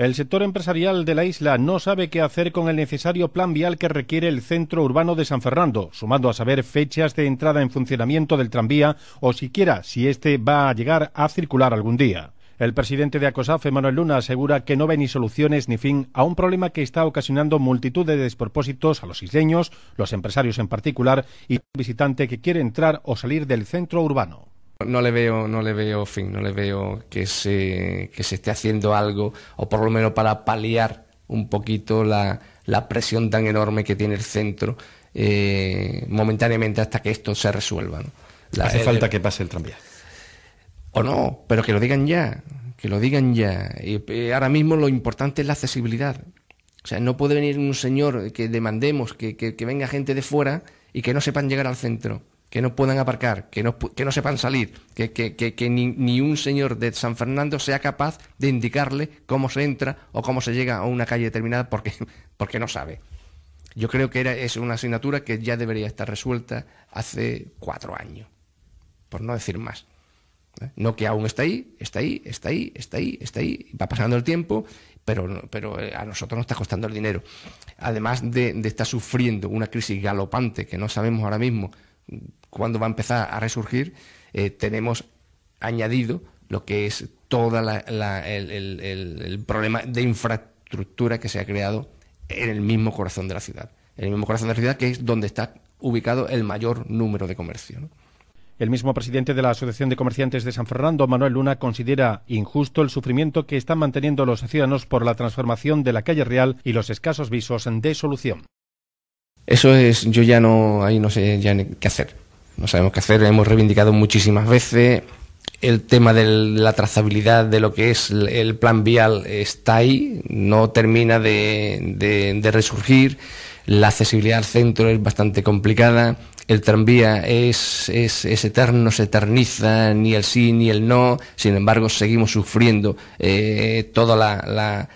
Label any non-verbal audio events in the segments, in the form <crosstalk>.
El sector empresarial de la isla no sabe qué hacer con el necesario plan vial que requiere el centro urbano de San Fernando, sumando a saber fechas de entrada en funcionamiento del tranvía o siquiera si éste va a llegar a circular algún día. El presidente de ACOSAF, Emanuel Luna, asegura que no ve ni soluciones ni fin a un problema que está ocasionando multitud de despropósitos a los isleños, los empresarios en particular y un visitante que quiere entrar o salir del centro urbano no le veo, no le veo fin, no le veo que se, que se esté haciendo algo, o por lo menos para paliar un poquito la, la presión tan enorme que tiene el centro eh, momentáneamente hasta que esto se resuelva. Hace falta que pase el tranvía. O no, pero que lo digan ya, que lo digan ya. Y, ahora mismo lo importante es la accesibilidad. O sea, no puede venir un señor que demandemos que venga gente de fuera y que no sepan llegar al centro que no puedan aparcar, que no, que no sepan salir, que, ni, un señor de San Fernando sea capaz de indicarle cómo se entra o cómo se llega a una calle determinada porque, <laughs> porque no sabe. Yo creo que era, es una asignatura que ya debería estar resuelta hace cuatro años, por no decir más. ¿Eh? No que aún está ahí, está ahí, está ahí, está ahí, está ahí, va pasando el tiempo, pero, pero eh, a nosotros nos está costando el dinero. Además de, de estar sufriendo una crisis galopante que no sabemos ahora mismo cuando va a empezar a resurgir, eh, tenemos añadido lo que es todo el, problema de infraestructura que se ha creado en el mismo corazón de la ciudad. En el mismo corazón de la ciudad que es donde está ubicado el mayor número de comercio. El mismo presidente de la Asociación de Comerciantes de San Fernando, Manuel Luna, considera injusto el sufrimiento que están manteniendo los ciudadanos por la transformación de la calle Real y los escasos visos de solución. Eso es, yo ya no, ahí no sé qué hacer no sabemos qué hacer, hemos reivindicado muchísimas veces. El tema de la trazabilidad de lo que es el plan vial está ahí, no termina de, resurgir. La accesibilidad al centro es bastante complicada. El tranvía es, es, eterno, se eterniza, ni el sí ni el no. Sin embargo, seguimos sufriendo eh, toda la,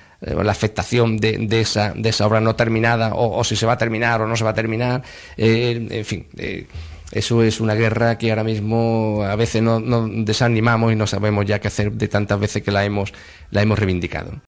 afectación de, esa, de esa obra no terminada, o, si se va a terminar o no se va a terminar, eh, en fin. Eh, eso es una guerra que ahora mismo a veces nos no desanimamos y no sabemos ya qué hacer de tantas veces que la hemos reivindicado.